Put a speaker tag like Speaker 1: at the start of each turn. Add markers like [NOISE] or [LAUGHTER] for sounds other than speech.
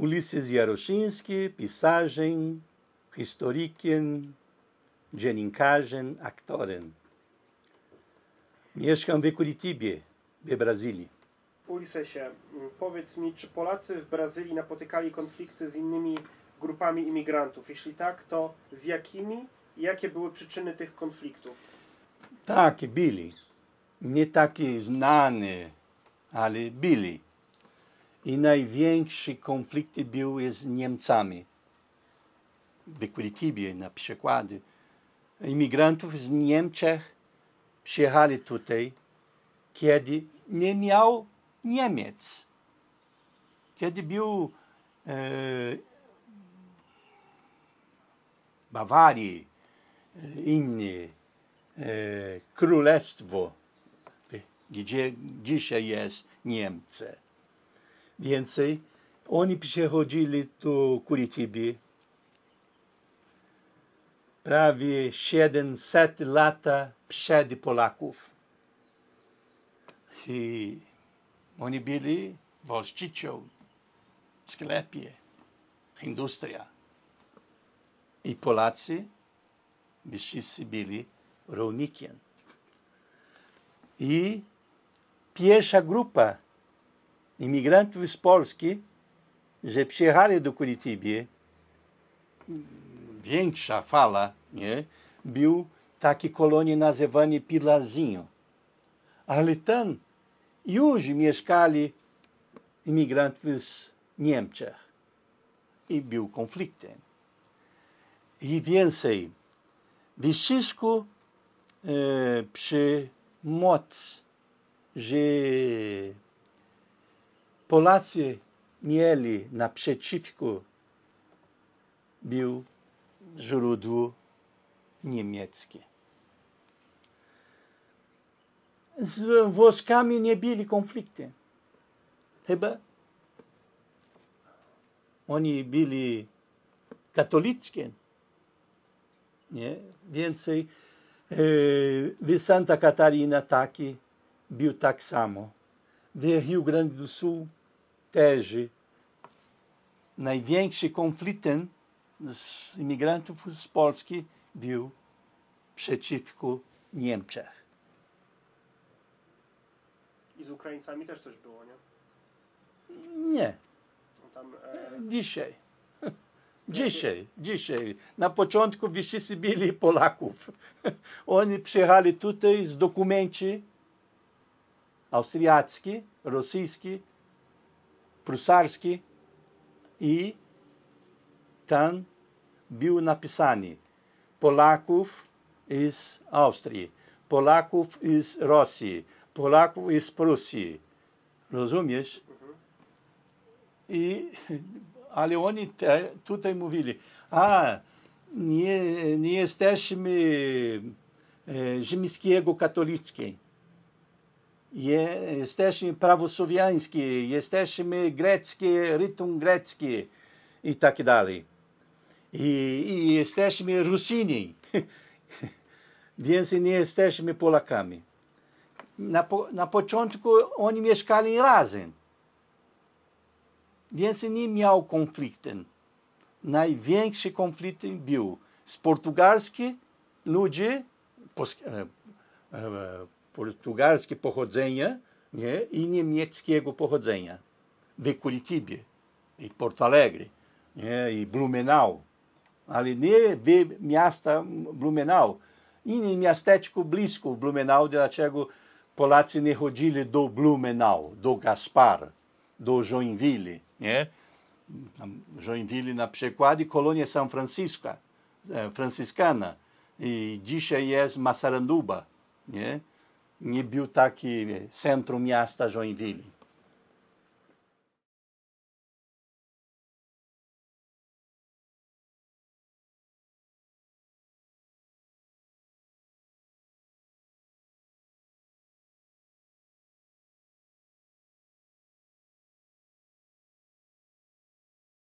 Speaker 1: Ulisses Jaroszynski pisarzem, historykiem, dziennikarzem, aktorem. Mieszkam w Curitibie, w Brazylii. Ulisesie, powiedz mi, czy Polacy w Brazylii napotykali konflikty z innymi grupami imigrantów? Jeśli tak, to z jakimi i jakie były przyczyny tych konfliktów? Tak, byli. Nie takie znane, ale byli i największy konflikt był z Niemcami. W Curitiba na przykład imigrantów z Niemczech przyjechali tutaj, kiedy nie miał Niemiec. Kiedy był e, Bawarii, e, inne e, królestwo, gdzie dzisiaj jest Niemcy więcej. Oni przychodzili do Kuritibi. prawie 700 lat przed Polaków. I oni byli właściciel, sklepie, industria. I Polacy wszyscy byli rolnikiem. I pierwsza grupa imigrantów z Polski, że przyjechali do Curitiby, większa fala, nie? Był taki kolonie nazywany Pilazinho. Ale tam już mieszkali imigrantów z Niemczech. I był konflikt. I więcej. wszystko e, przy mocy, że Polacy mieli naprzeciwko był źródło niemieckie. Z Włoskami nie byli konflikty. Chyba oni byli katolickie. Nie? Więcej e, w Santa Catarina taki był tak samo. W Rio Grande do Sul tezy największy konfliktem z imigrantów z Polski był przeciwko Niemczech. I z Ukraińcami też coś było, nie? Nie. No tam, e... Dzisiaj. [LAUGHS] Dzisiaj, dzisiaj. Na początku wszyscy byli Polaków. [LAUGHS] Oni przyjechali tutaj z dokumenty austriacki, rosyjski, Prusarski i tam był napisany Polaków z Austrii, Polaków z Rosji, Polaków z Prusji. Rozumiesz? Mhm. I, ale oni te, tutaj mówili, a nie, nie jesteśmy e, rzymskiego katolickiej. Je, jesteśmy prawosłowiańskie, jesteśmy greckie, rytm grecki i tak dalej. I, i jesteśmy Rusini, [LAUGHS] więc nie jesteśmy Polakami. Na, po, na początku oni mieszkali razem, więc nie miał konfliktu. Największy konflikt był z portugalskimi ludzi, portugalski pochodzenia nie? i niemieckiego pochodzenia. De Curitiba i Porto Alegre nie? i Blumenau, ale nie w miasta Blumenau. Innym miasteczku blisko Blumenau, dlaczego Polacy nie chodzili do Blumenau, do Gaspar, do Joinville, nie? Joinville na przykład i kolonia San Francisco, franciscana i dzisiaj jest Massaranduba, nie? nie był taki centrum miasta Joinville.